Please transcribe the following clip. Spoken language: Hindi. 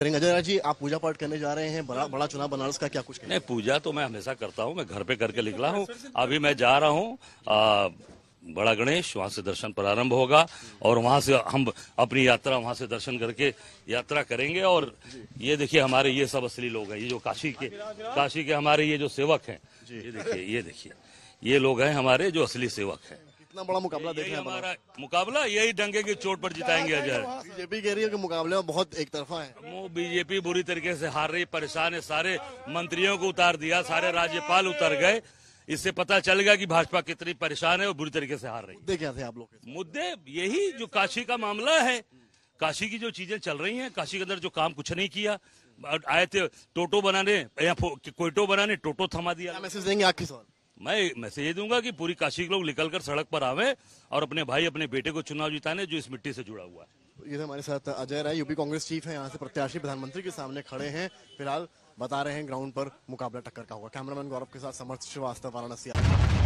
अजय जी आप पूजा पाठ करने जा रहे हैं बड़ा बड़ा चुनाव बनारस का क्या कुछ नहीं पूजा तो मैं हमेशा करता हूँ मैं घर पे करके निकला हूँ अभी मैं जा रहा हूँ बड़ा गणेश वहाँ से दर्शन प्रारंभ होगा और वहाँ से हम अपनी यात्रा वहाँ से दर्शन करके यात्रा करेंगे और ये देखिए हमारे ये सब असली लोग हैं ये जो काशी के काशी के हमारे ये जो सेवक हैं ये देखिए ये देखिए ये लोग हैं हमारे जो असली सेवक हैं इतना बड़ा मुकाबला देखना हमारा मुकाबला यही डंगे की चोट पर जिताएंगे अजय बीजेपी कह रही है कि मुकाबले में बहुत एक तरफा है वो बीजेपी बुरी तरीके से हार रही परेशान है सारे मंत्रियों को उतार दिया सारे राज्यपाल उतर गए इससे पता चल गया कि भाजपा कितनी परेशान है और बुरी तरीके से हार रही है क्या थे आप लोग मुद्दे यही जो काशी का मामला है काशी की जो चीजें चल रही हैं काशी के अंदर जो काम कुछ नहीं किया आए थे टोटो बनाने या कोयटो बनाने टोटो थमा दिया मैसेज देंगे आपकी सवाल मैं मैसेज दूंगा कि पूरी काशी के लोग निकलकर सड़क पर आवे और अपने भाई अपने बेटे को चुनाव जिताने जो इस मिट्टी से जुड़ा हुआ है ये तो हमारे साथ अजय राय यूपी कांग्रेस चीफ है यहाँ से प्रत्याशी प्रधानमंत्री के सामने खड़े हैं फिलहाल बता रहे हैं ग्राउंड पर मुकाबला टक्कर का होगा कैमरामैन गौरव के साथ समर्थ श्रीवास्तव वाराणसी